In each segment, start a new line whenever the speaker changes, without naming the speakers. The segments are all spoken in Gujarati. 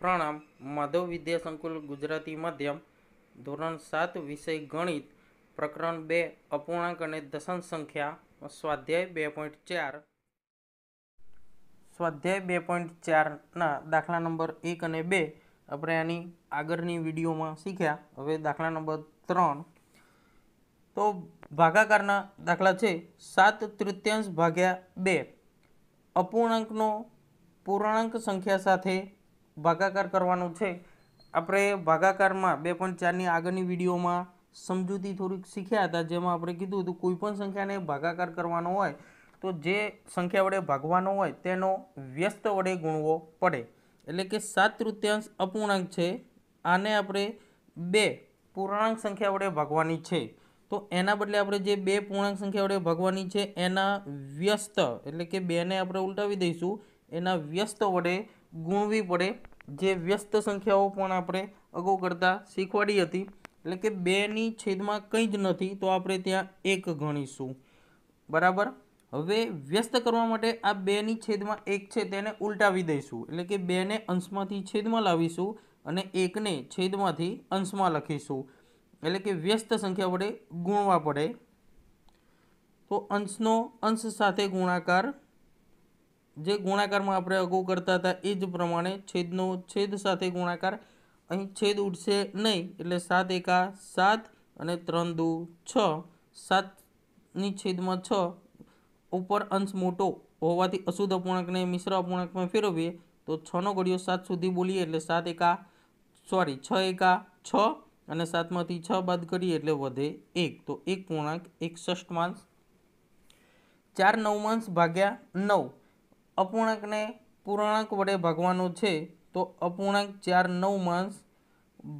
પ્રણામ માધવ વિદ્યા સંકુલ ગુજરાતી માધ્યમ ધોરણ સાત વિષય ગણિત પ્રકરણ બે અપૂર્ણાંક અને દશાંશ સંખ્યા સ્વાધ્યાય બે પોઈન્ટ ચાર સ્વાધ્યાય બે પોઈન્ટ ચારના દાખલા નંબર એક અને બે આપણે આની આગળની વિડીયોમાં શીખ્યા હવે દાખલા નંબર ત્રણ તો ભાગાકારના દાખલા છે સાત તૃતીયાંશ ભાગ્યા બે અપૂર્ણાંકનો પૂર્ણાંક સંખ્યા સાથે ભાગાકાર કરવાનો છે આપણે ભાગાકારમાં બે પોઈન્ટ ચારની આગળની વિડીયોમાં સમજૂતી થોડીક શીખ્યા હતા જેમાં આપણે કીધું હતું કોઈપણ સંખ્યાને ભાગાકાર કરવાનો હોય તો જે સંખ્યા વડે ભાગવાનો હોય તેનો વ્યસ્ત વડે ગુણવો પડે એટલે કે સાત તૃત્યાંશ અપૂર્ણાંક છે આને આપણે બે પૂર્ણાંક સંખ્યા વડે ભાગવાની છે તો એના બદલે આપણે જે બે પૂર્ણાંક સંખ્યા વડે ભાગવાની છે એના વ્યસ્ત એટલે કે બેને આપણે ઉલટાવી દઈશું એના વ્યસ્ત વડે ગુણવી પડે જે વ્યસ્ત સંખ્યાઓ પણ આપણે અગાઉ કરતાં શીખવાડી હતી એટલે કે બેની છેદમાં કંઈ જ નથી તો આપણે ત્યાં એક ગણીશું બરાબર હવે વ્યસ્ત કરવા માટે આ બેની છેદમાં એક છે તેને ઉલટાવી દઈશું એટલે કે બેને અંશમાંથી છેદમાં લાવીશું અને એકને છેદમાંથી અંશમાં લખીશું એટલે કે વ્યસ્ત સંખ્યા વડે ગુણવા પડે તો અંશનો અંશ સાથે ગુણાકાર જે ગુણાકારમાં આપણે અગાઉ કરતા હતા એ જ પ્રમાણે છેદનો છેદ સાથે ગુણાકાર અહીં છેદ ઉઠશે નહીં એટલે સાત એકા સાત અને ત્રણ દુ છ સાતની છેદમાં છ ઉપર અંશ મોટો હોવાથી અશુદ્ધ અપૂર્ણાંકને મિશ્ર અપૂર્ણાંકમાં ફેરવીએ તો છનો ઘડિયો સાત સુધી બોલીએ એટલે સાત એકા સોરી છ એકા છ અને સાતમાંથી છ બાદ કરીએ એટલે વધે એક તો એક પૂર્ણાંક એકસઠ માંસ ચાર નવમાંશ ભાગ્યા નવ અપૂર્ણાંકને પૂર્ણાંક વડે ભાગવાનો છે તો અપૂર્ણાંક ચાર નવમાંશ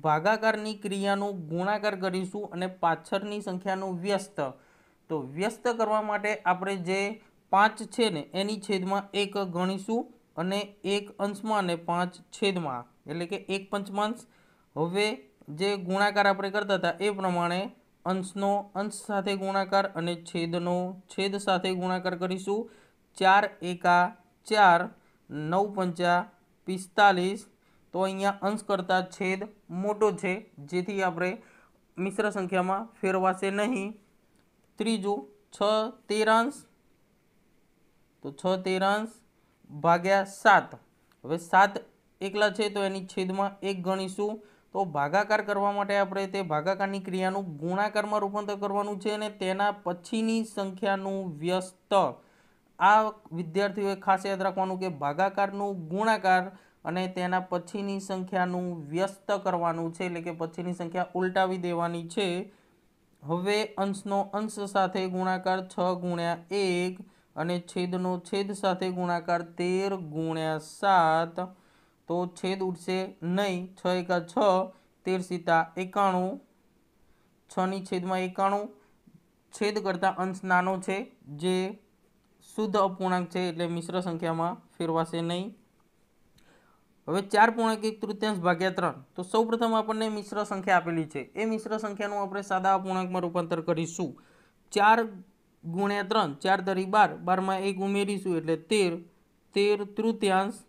ભાગાકારની ક્રિયાનું ગુણાકાર કરીશું અને પાછળની સંખ્યાનું વ્યસ્ત તો વ્યસ્ત કરવા માટે આપણે જે પાંચ છે ને એની છેદમાં એક ગણીશું અને એક અંશમાં અને પાંચ છેદમાં એટલે કે એક પંચમાંશ હવે જે ગુણાકાર આપણે કરતા હતા એ પ્રમાણે અંશનો અંશ સાથે ગુણાકાર અને છેદનો છેદ સાથે ગુણાકાર કરીશું ચાર એકા ચાર નવ પંચા પિસ્તાલીસ તો અહીંયા અંશ કરતાં છેદ મોટો છે જેથી આપણે મિશ્ર સંખ્યામાં ફેરવાશે નહીં ત્રીજું છ તેરાંશ તો છ તેરાંશ ભાગ્યા સાત હવે સાત એકલા છે તો એની છેદમાં એક ગણીશું તો ભાગાકાર કરવા માટે આપણે તે ભાગાકારની ક્રિયાનું ગુણાકારમાં રૂપાંતર કરવાનું છે અને તેના પછીની સંખ્યાનું વ્યસ્ત આ વિદ્યાર્થીઓએ ખાસ યાદ રાખવાનું કે ભાગાકારનું ગુણાકાર અને તેના પછીની સંખ્યાનું વ્યસ્ત કરવાનું છે એટલે કે પછીની સંખ્યા ઉલટાવી દેવાની છે હવે અંશનો અંશ સાથે ગુણાકાર છ ગુણ્યા એક અને છેદનો છેદ સાથે ગુણાકાર તેર ગુણ્યા સાત તો છેદ ઉઠશે નહીં છ એકા છ તેર સીતા એકાણું છની છેદમાં એકાણું છેદ કરતાં અંશ નાનો છે જે શુદ્ધ અપૂર્ણાંક છે એટલે મિશ્ર સંખ્યામાં ફેરવાશે નહીં હવે ચાર પૂર્ણાંક એક તૃતીયાંશ ભાગ્યા ત્રણ તો સૌપ્રથમ આપણને મિશ્ર સંખ્યા આપેલી છે એ મિશ્ર સંખ્યાનું આપણે સાદા અપૂર્ણાંકમાં રૂપાંતર કરીશું ચાર ગુણ્યા ત્રણ ચાર તરી બાર બારમાં એક ઉમેરીશું એટલે તેર તેર તૃતીયાંશ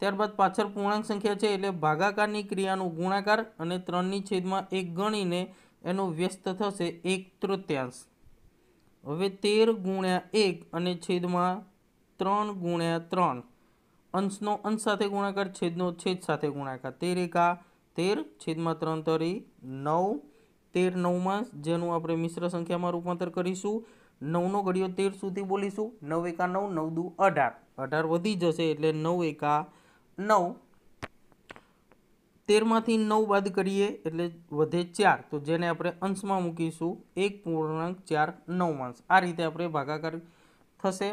ત્યારબાદ પાછળ પૂર્ણાંક સંખ્યા છે એટલે ભાગાકારની ક્રિયાનો ગુણાકાર અને ત્રણની છેદમાં એક ગણીને એનો વ્યસ્ત થશે એક તૃતીયાંશ હવે તેર ગુણ્યા એક અને છેદમાં ત્રણ ગુણ્યા ત્રણ અંશનો અંશ સાથે ગુણાકાર છેદનો છેદ સાથે ગુણાકાર તેર એકા તેર છેદમાં ત્રણ તરી નવ તેર નવમાં જેનું આપણે મિશ્ર સંખ્યામાં રૂપાંતર કરીશું નવનો ઘડિયો તેર સુધી બોલીશું નવ એકા નવ નવ દુ અઢાર અઢાર વધી જશે એટલે નવ એકા નવ તેરમાંથી નવ બાદ કરીએ એટલે વધે ચાર તો જેને આપણે અંશમાં મૂકીશું એક પૂર્ણાંક ચાર નવમાંશ આ રીતે આપણે ભાગાકાર થશે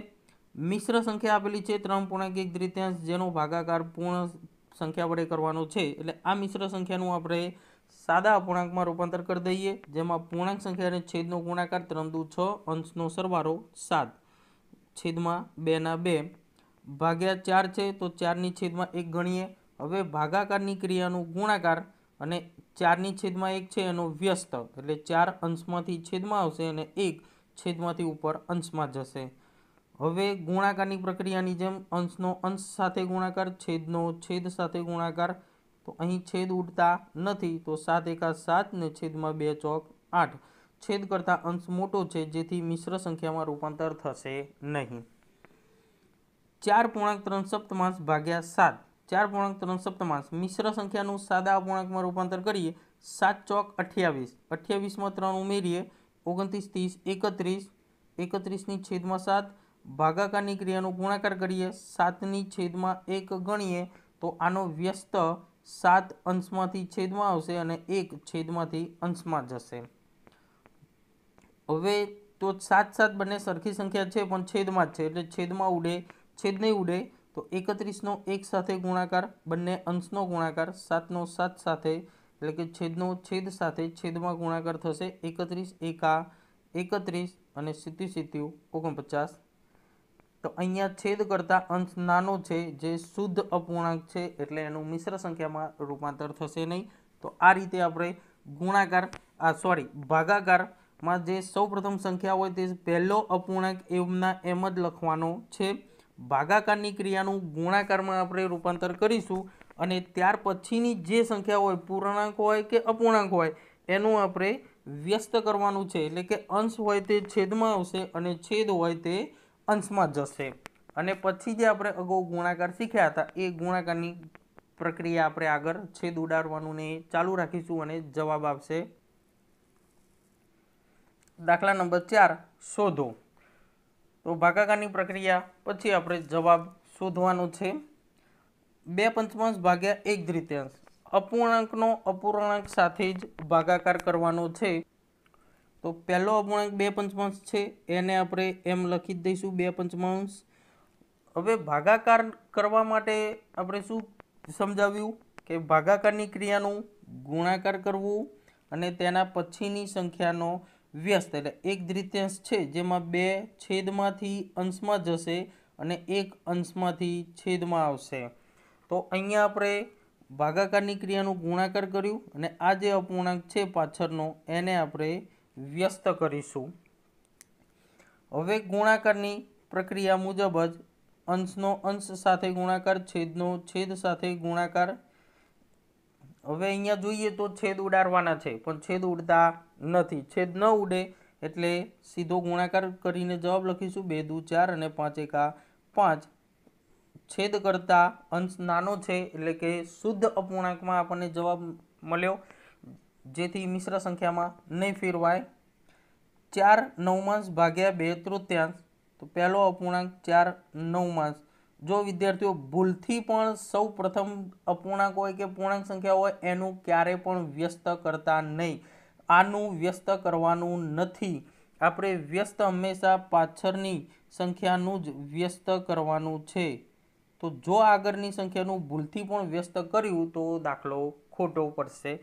મિશ્ર સંખ્યા આપેલી છે ત્રણ પૂર્ણાંક એક તૃતીયાંશ જેનો ભાગાકાર પૂર્ણ સંખ્યા વડે કરવાનો છે એટલે આ મિશ્ર સંખ્યાનું આપણે સાદા અપૂર્ણાંકમાં રૂપાંતર કરી દઈએ જેમાં પૂર્ણાંક સંખ્યાને છેદનો ગુણાકાર ત્રણ દુ છ અંશનો સરવારો સાત છેદમાં બેના બે ભાગ્યા ચાર છે તો ચારની છેદમાં એક ગણીએ હવે ભાગાકારની ક્રિયાનું ગુણાકાર અને ચારની છેદમાં એક છે એનો વ્યસ્ત એટલે ચાર અંશમાંથી છેદમાં આવશે અને એક છેદમાંથી ઉપર અંશમાં જશે હવે ગુણાકારની પ્રક્રિયાની જેમ અંશનો અંશ સાથે ગુણાકાર છેદનો છેદ સાથે ગુણાકાર તો અહીં છેદ ઉડતા નથી તો સાત એકા સાત ને છેદમાં બે ચોક આઠ છેદ કરતાં અંશ મોટો છે જેથી મિશ્ર સંખ્યામાં રૂપાંતર થશે નહીં ચાર પૂર્ણાંક ત્રણ સપ્તમાંશ ભાગ્યા સાત ચાર પૂર્ણાંક ત્રણ સપ્તમાંશ મિશ્ર સંખ્યાનું સાદા અપૂર્ણાંકમાં રૂપાંતર કરીએ સાત ચોક અઠ્યાવીસ અઠ્યાવીસમાં ત્રણ ઉમેરીએ ઓગણત્રીસ ત્રીસ એકત્રીસ એકત્રીસની છેદમાં સાત ભાગાકારની ક્રિયાનો ગુણાકાર કરીએ સાતની છેદમાં એક ગણીએ તો આનો વ્યસ્ત સાત અંશમાંથી છેદમાં આવશે અને એક છેદમાંથી અંશમાં જશે હવે તો સાત સાત બંને સરખી સંખ્યા છે પણ છેદમાં જ છે એટલે છેદમાં ઉડે છેદ નહીં ઉડે તો એકત્રીસનો એક સાથે ગુણાકાર બંને અંશનો ગુણાકાર સાતનો સાત સાથે એટલે કે છેદનો છેદ સાથે છેદમાં ગુણાકાર થશે એકત્રીસ એકા એકત્રીસ અને સિત્યુ સિત્યુ ઓગણપચાસ તો અહીંયા છેદ કરતાં અંશ નાનો છે જે શુદ્ધ અપૂર્ણાંક છે એટલે એનું મિશ્ર સંખ્યામાં રૂપાંતર થશે નહીં તો આ રીતે આપણે ગુણાકાર આ સોરી ભાગાકારમાં જે સૌપ્રથમ સંખ્યા હોય તે પહેલો અપૂર્ણાંક એમના એમ જ લખવાનો છે ભાગાકારની ક્રિયાનું ગુણાકારમાં આપણે રૂપાંતર કરીશું અને ત્યાર પછીની જે સંખ્યા હોય પૂર્ણાંક હોય કે અપૂર્ણાંક હોય એનું આપણે વ્યસ્ત કરવાનું છે એટલે કે અંશ હોય તે છેદમાં આવશે અને છેદ હોય તે અંશમાં જશે અને પછી જે આપણે અગાઉ ગુણાકાર શીખ્યા હતા એ ગુણાકારની પ્રક્રિયા આપણે આગળ છેદ ઉડાડવાનું ને ચાલુ રાખીશું અને જવાબ આવશે દાખલા નંબર ચાર શોધો તો ભાગાકારની પ્રક્રિયા પછી આપણે જવાબ શોધવાનો છે બે પંચમાંશ ભાગ્યા એક દ્રિત્યાંશ અપૂર્ણાંકનો અપૂર્ણાંક સાથે જ ભાગાકાર કરવાનો છે તો પહેલો અપૂર્ણાંક બે પંચમાંશ છે એને આપણે એમ લખી દઈશું બે પંચમાંશ હવે ભાગાકાર કરવા માટે આપણે શું સમજાવ્યું કે ભાગાકારની ક્રિયાનું ગુણાકાર કરવું અને તેના પછીની સંખ્યાનો વ્યસ્ત એટલે એક દ્વિતીયાંશ છે જેમાં બે છેદમાંથી અંશમાં જશે અને એક અંશમાંથી છેદમાં આવશે તો અહીંયા આપણે ભાગાકારની ક્રિયાનું ગુણાકાર કર્યું અને આ જે અપૂર્ણાંક છે પાછળનો એને આપણે વ્યસ્ત કરીશું હવે ગુણાકારની પ્રક્રિયા મુજબ જ અંશનો અંશ સાથે ગુણાકાર છેદનો છેદ સાથે ગુણાકાર હવે અહીંયા જોઈએ તો છેદ ઉડાડવાના છે પણ છેદ ઉડતા નથી છેદ ન ઉડે એટલે સીધો ગુણાકાર કરીને જવાબ લખીશું બે દુ ચાર અને પાંચ એકા પાંચ છેદ કરતા અંશ નાનો છે એટલે કે શુદ્ધ અપૂર્ણાંકમાં આપણને જવાબ મળ્યો જેથી મિશ્ર સંખ્યામાં નહીં ફેરવાય ચાર નવમાંશ ભાગ્યા બે તૃત્યાંશ તો પહેલો અપૂર્ણાંક ચાર નવમાંશ જો વિદ્યાર્થીઓ ભૂલથી પણ સૌ પ્રથમ અપૂર્ણાંક હોય કે પૂર્ણાંક સંખ્યા હોય એનું ક્યારે પણ વ્યસ્ત કરતા નહીં આનું વ્યસ્ત કરવાનું નથી આપણે વ્યસ્ત હંમેશા પાછળની સંખ્યાનું જ વ્યસ્ત કરવાનું છે તો જો આગળની સંખ્યાનું ભૂલથી પણ વ્યસ્ત કર્યું તો દાખલો ખોટો પડશે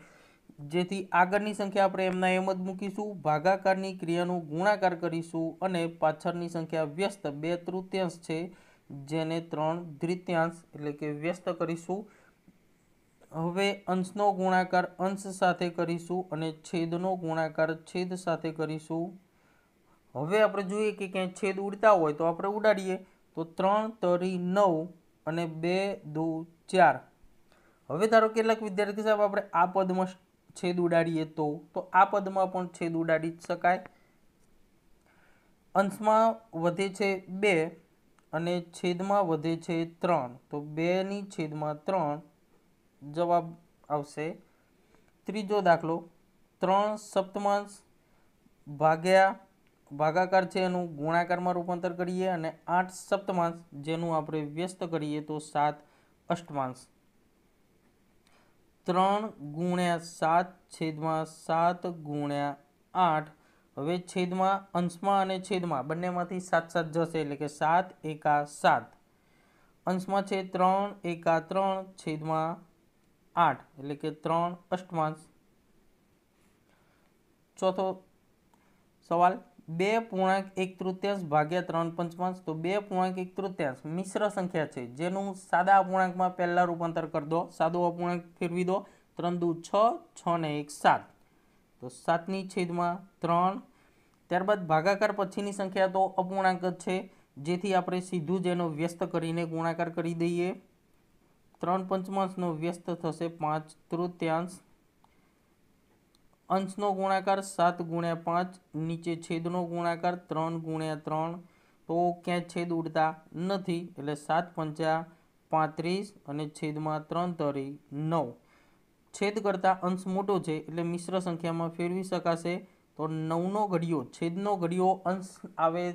જેથી આગળની સંખ્યા આપણે એમના એમ જ મૂકીશું ભાગાકારની ક્રિયાનું ગુણાકાર કરીશું અને પાછળની સંખ્યા વ્યસ્ત બે તૃત્યાંશ છે જેને ત્રણ દ્વિતીયાંશ એટલે કે વ્યસ્ત કરીશું હવે અંશનો ગુણાકાર અંશ સાથે કરીશું અને છેદનો ગુણાકાર છેદ સાથે કરીશું હવે આપણે જોઈએ કે ક્યાંય છેદ ઉડતા હોય તો આપણે ઉડાડીએ તો ત્રણ તરી નવ અને બે દુ ચાર હવે ધારો કેટલાક વિદ્યાર્થી સાહેબ આપણે આ પદમાં છેદ ઉડાડીએ તો તો આ પદમાં પણ છેદ ઉડાડી શકાય અંશમાં વધે છે બે અને છેદમાં વધે છે ત્રણ તો બેની છેદમાં ત્રણ જવાબ આવશે ત્રીજો દાખલો ત્રણ સપ્તમાંશ ભાગ્યા ભાગાકાર છે એનું ગુણાકારમાં રૂપાંતર કરીએ અને આઠ સપ્તમાંશ જેનું આપણે વ્યસ્ત કરીએ તો સાત અષ્ટમાંશ ત્રણ ગુણ્યા સાત છેદમાં સાત ગુણ્યા આઠ હવે છેદમાં અંશમાં અને છેદમાં બંનેમાંથી સાત સાત જશે એટલે કે સાત એકા સાત અંશમાં છે ત્રણ એકા ત્રણ છેદમાં આઠ એટલે કે ત્રણ અષ્ટમાંશ ચોથો સવાલ બે પૂર્ણાંક એક તૃતીયાંશ ભાગ્યા ત્રણ પંચમાંશ તો બે પૂર્ણાંક એક તૃતીયાંશ મિશ્ર સંખ્યા છે જેનું સાદા અપૂર્ણાંકમાં પહેલાં રૂપાંતર કરી દો સાદો અપૂર્ણાંક ફેરવી દો ત્રણ દુ છ છ ને એક સાત તો સાતની છેદમાં ત્રણ ત્યારબાદ ભાગાકાર પછીની સંખ્યા તો અપૂર્ણાંક જ છે જેથી આપણે સીધું જ એનો વ્યસ્ત કરીને ગુણાકાર કરી દઈએ ત્રણ પંચમાંશનો વ્યસ્ત થશે પાંચ તૃતીયાંશ અંશનો ગુણાકાર સાત ગુણ્યા પાંચ નીચે છેદનો ગુણાકાર ત્રણ ગુણ્યા ત્રણ તો ક્યાંય છેદ ઉડતા નથી એટલે સાત પંચા પાંત્રીસ અને છેદમાં ત્રણ તરી નવ છેદ કરતા અંશ મોટો છે એટલે મિશ્ર સંખ્યામાં ફેરવી શકાશે તો નવનો ઘડિયો છેદનો ઘડિયો અંશ આવે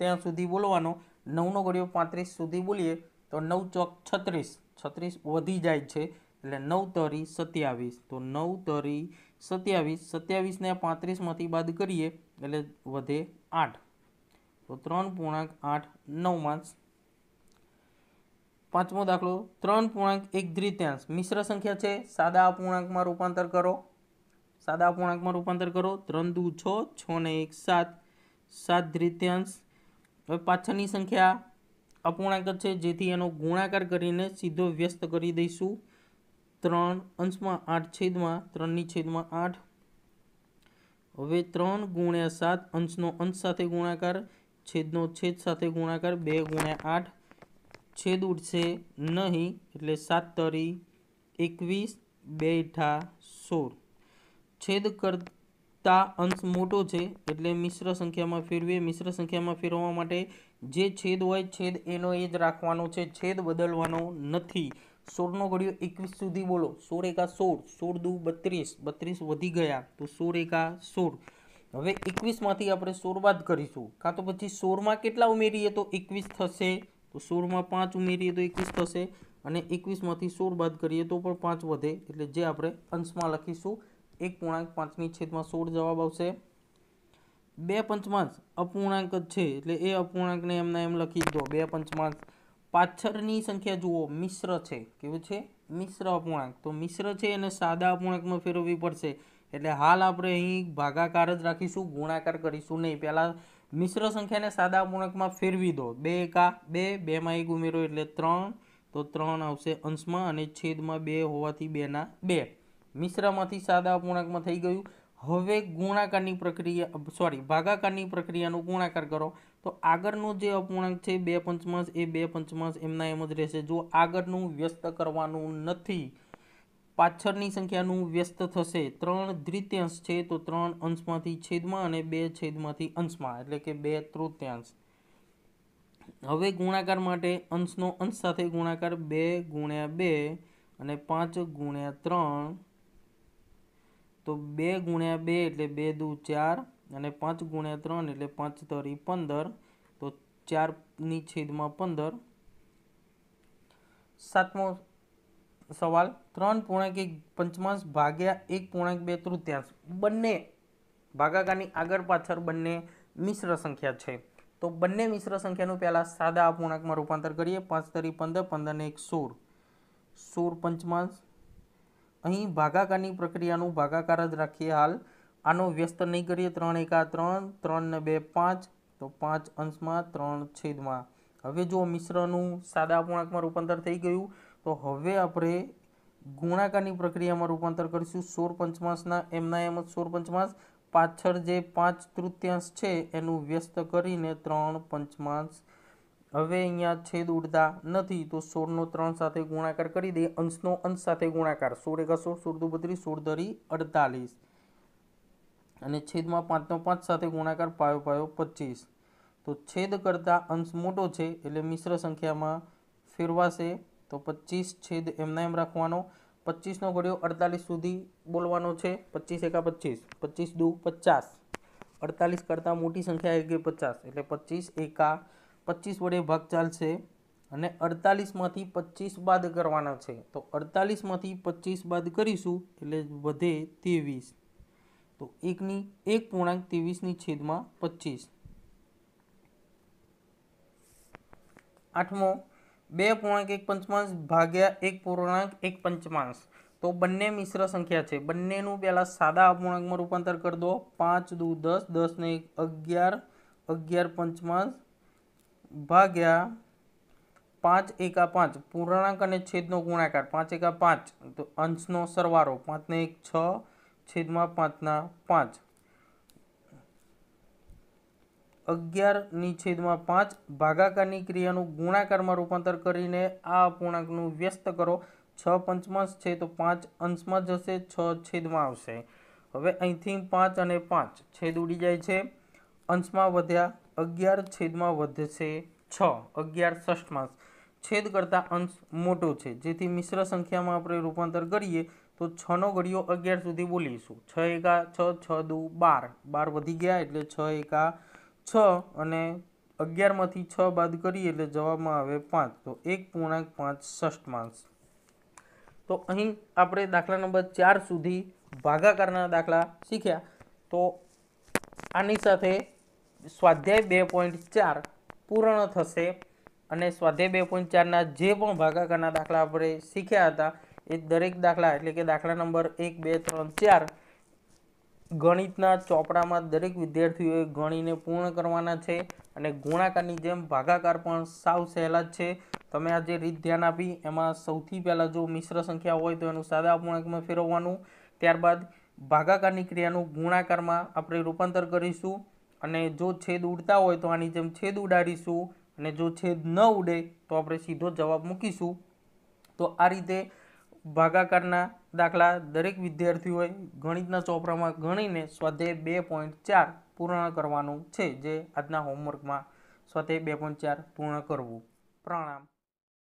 ત્યાં સુધી બોલવાનો નવનો ઘડિયો પાંત્રીસ સુધી બોલીએ તો નવ ચોક છત્રીસ છત્રીસ વધી જાય છે એટલે નવ તરી સત્યાવીસ તો નવ તરી સત્યાવીસ સત્યાવીસને પાંત્રીસમાંથી બાદ કરીએ એટલે વધે આઠ તો ત્રણ પૂર્ણાંક આઠ નવમાં પાંચમો દાખલો ત્રણ પૂર્ણાંક એક દ્વિત્યાંશ મિશ્ર સંખ્યા છે સાદા અપૂર્ણાંકમાં રૂપાંતર કરો સાદા અપૂર્ણાંકમાં રૂપાંતર કરો ત્રણ દુ છ છ ને એક સાત સાત દ્વિત્યાંશ હવે પાછળની સંખ્યા અપૂર્ણાંક છે જેથી એનો ગુણાકાર કરીને સીધો વ્યસ્ત કરી દઈશું ત્રણ અંશમાં આઠ છેદમાં ત્રણની છેદમાં આઠ હવે ત્રણ ગુણ્યા સાત અંશનો અંશ સાથે ગુણાકાર છેદનો છેદ સાથે ગુણાકાર બે ગુણ્યા આઠ છેદ ઉઠશે નહીં એટલે સાત તરી એકવીસ બે ઠા સોળ છેદ કર તા અંશ મોટો છે એટલે મિશ્ર સંખ્યામાં ફેરવીએ મિશ્ર સંખ્યામાં ફેરવવા માટે જે છેદ હોય છેદ એનો એ જ રાખવાનો છે છેદ બદલવાનો નથી સોળનો ઘડિયો એકવીસ સુધી બોલો સોળ એકા સોળ સોળ દુ બત્રીસ બત્રીસ વધી ગયા તો સોળ એકા સોળ હવે એકવીસમાંથી આપણે સોળ બાદ કરીશું કાં તો પછી સોળમાં કેટલા ઉમેરીએ તો એકવીસ થશે તો સોળમાં પાંચ ઉમેરીએ તો એકવીસ થશે અને એકવીસમાંથી સોળ બાદ કરીએ તો પણ પાંચ વધે એટલે જે આપણે અંશમાં લખીશું એક પૂર્ણાંક પાંચની છેદમાં સોળ જવાબ આવશે બે પંચમાંશ અપૂર્ણાંક જ છે એટલે એ અપૂર્ણાંકને એમના એમ લખી દો બે પંચમાંશ પાછળની સંખ્યા જુઓ મિશ્ર છે કેવું છે મિશ્ર અપૂર્ણાંક તો મિશ્ર છે એને સાદા અપૂર્ણાંકમાં ફેરવવી પડશે એટલે હાલ આપણે અહીં ભાગાકાર જ રાખીશું ગુણાકાર કરીશું નહીં પહેલાં મિશ્ર સંખ્યાને સાદા અપૂર્ણાંકમાં ફેરવી દો બે એકા બે બેમાં એક ઉમેરો એટલે ત્રણ તો ત્રણ આવશે અંશમાં અને છેદમાં બે હોવાથી બેના બે મિશ્રમાંથી સાદા અપૂર્ણાંકમાં થઈ ગયું હવે ગુણાકારની પ્રક્રિયા સોરી ભાગાકારની પ્રક્રિયાનો ગુણાકાર કરો તો આગળનો જે અપૂર્ણાંક છે બે પંચમાંશ એ બે પંચમાંશ એમના એમ જ રહેશે જો આગળનું વ્યસ્ત કરવાનું નથી પાછળની સંખ્યાનું વ્યસ્ત થશે ત્રણ દ્વિત્યાંશ છે તો ત્રણ અંશમાંથી છેદમાં અને બે છેદમાંથી અંશમાં એટલે કે બે તૃત્યાંશ હવે ગુણાકાર માટે અંશનો અંશ સાથે ગુણાકાર બે ગુણ્યા બે અને પાંચ ગુણ્યા ત્રણ તો બે ગુણ્યા બે એટલે બે દૂ ચાર અને પાંચ ગુણ્યા ત્રણ એટલે પાંચ તરી પંદર તો ચારની છેદમાં પંદર સાતમો સવાલ ત્રણ પૂર્ણાંક એક પંચમાંશ ભાગ્યા એક પૂર્ણાંક બે તૃતીયાંશ બંને ભાગાકારની આગળ પાછળ બંને મિશ્ર સંખ્યા છે તો બંને મિશ્ર સંખ્યાનું પહેલાં સાદા અપૂર્ણાંકમાં રૂપાંતર કરીએ પાંચ તરી પંદર પંદરને એક સોળ સોળ પંચમાંશ અહીં ભાગાકારની પ્રક્રિયાનું ભાગાકાર જ રાખીએ હાલ આનો વ્યસ્ત નહીં કરીએ ત્રણ એકા ત્રણ ત્રણ ને બે પાંચ તો પાંચ અંશમાં ત્રણ છેદમાં હવે જો મિશ્રનું સાદા અપૂર્ણાંકમાં રૂપાંતર થઈ ગયું તો હવે આપણે ગુણાકારની પ્રક્રિયામાં રૂપાંતર કરીશું સોળ પંચમાસના એમના એમ જ સોળ પંચમાસ પાછળ જે પાંચ તૃતીયાંશ છે એનું વ્યસ્ત કરીને ત્રણ પંચમાંશ હવે અહીંયા છેદ ઉડતા નથી તો સોળનો ત્રણ સાથે ગુણાકાર કરી દઈએ અંશનો અંશ સાથે ગુણાકાર સોળ એકા સોળ સોળ બત્રીસ સોળ ધરી અડતાલીસ અને છેદમાં પાંચનો પાંચ સાથે ગુણાકાર પાયો પાયો પચીસ તો છેદ કરતાં અંશ મોટો છે એટલે મિશ્ર સંખ્યામાં ફેરવાશે તો પચીસ છેદ એમના એમ રાખવાનો પચીસનો ઘડિયો અડતાલીસ સુધી બોલવાનો છે પચીસ એકા પચીસ પચીસ દુ પચાસ અડતાલીસ કરતાં મોટી સંખ્યા એક પચાસ એટલે પચીસ એકા પચીસ વડે ભાગ ચાલશે અને અડતાલીસમાંથી પચીસ બાદ કરવાના છે તો અડતાલીસમાંથી પચીસ બાદ કરીશું એટલે વધે ત્રેવીસ તો એકની એક પૂર્ણાંક ત્રેવીસની છેદમાં પચીસ આઠમો બે પૂર્ણાંક એક પંચમાંશ ભાગ્યા એક પૂર્ણાંક એક પંચમાંશ તો બંને મિશ્ર સંખ્યા છે બંનેનું પહેલાં સાદા અપૂર્ણાંકમાં રૂપાંતર કરી દો પાંચ દુ દસ દસને એક અગિયાર અગિયાર પંચમાંશ ભાગ્યા પાંચ એકા પાંચ પૂર્ણાંક અને છેદનો ગુણાકાર પાંચ એકા પાંચ તો અંશનો સરવારો પાંચને એક છ છેદમાં પાંચના પાંચ અગિયારની છેદમાં પાંચ ભાગાકારની ક્રિયાનું ગુણાકારમાં રૂપાંતર કરીને આ અપૂર્ણાંકનું વ્યસ્ત કરો છ પંચમાંશ છે તો પાંચ અંશમાં જશે છ છેદમાં આવશે હવે અહીંથી પાંચ અને પાંચ છેદ ઉડી જાય છે અંશમાં વધ્યા અગિયાર છેદમાં વધશે છ અગિયાર ષષ્ઠમાં છેદ કરતાં અંશ મોટો છે જેથી મિશ્ર સંખ્યામાં આપણે રૂપાંતર કરીએ તો છનો ઘડીઓ અગિયાર સુધી બોલીશું છ એકા છ છ દુ બાર બાર વધી ગયા એટલે છ એકા છ અને અગિયારમાંથી છ બાદ કરીએ એટલે જવાબમાં આવે પાંચ તો એક પૂર્ણાંક પાંચ ષષ્ઠમાંશ તો અહીં આપણે દાખલા નંબર ચાર સુધી ભાગાકારના દાખલા શીખ્યા તો આની સાથે સ્વાધ્યાય બે પોઈન્ટ ચાર પૂર્ણ થશે અને સ્વાધ્યાય બે પોઈન્ટ ચારના જે પણ ભાગાકારના દાખલા આપણે શીખ્યા હતા એ દરેક દાખલા એટલે કે દાખલા નંબર એક બે ત્રણ ચાર ગણિતના ચોપડામાં દરેક વિદ્યાર્થીઓએ ગણીને પૂર્ણ કરવાના છે અને ગુણાકારની જેમ ભાગાકાર પણ સાવ સહેલા જ છે તમે આ જે રીત ધ્યાન આપી એમાં સૌથી પહેલાં જો મિશ્ર સંખ્યા હોય તો એનું સાદા અપૂર્ણાંકમાં ફેરવવાનું ત્યારબાદ ભાગાકારની ક્રિયાનું ગુણાકારમાં આપણે રૂપાંતર કરીશું અને જો છેદ ઉડતા હોય તો આની જેમ છેદ ઉડાડીશું અને જો છેદ ન ઉડે તો આપણે સીધો જવાબ મૂકીશું તો આ રીતે ભાગાકારના દાખલા દરેક વિદ્યાર્થીઓએ ગણિતના ચોપડામાં ગણીને સ્વાધ્યાય બે પોઈન્ટ ચાર પૂર્ણ કરવાનું છે જે આજના હોમવર્કમાં સ્વાધ્યાય બે પોઈન્ટ ચાર પૂર્ણ કરવું પ્રણામ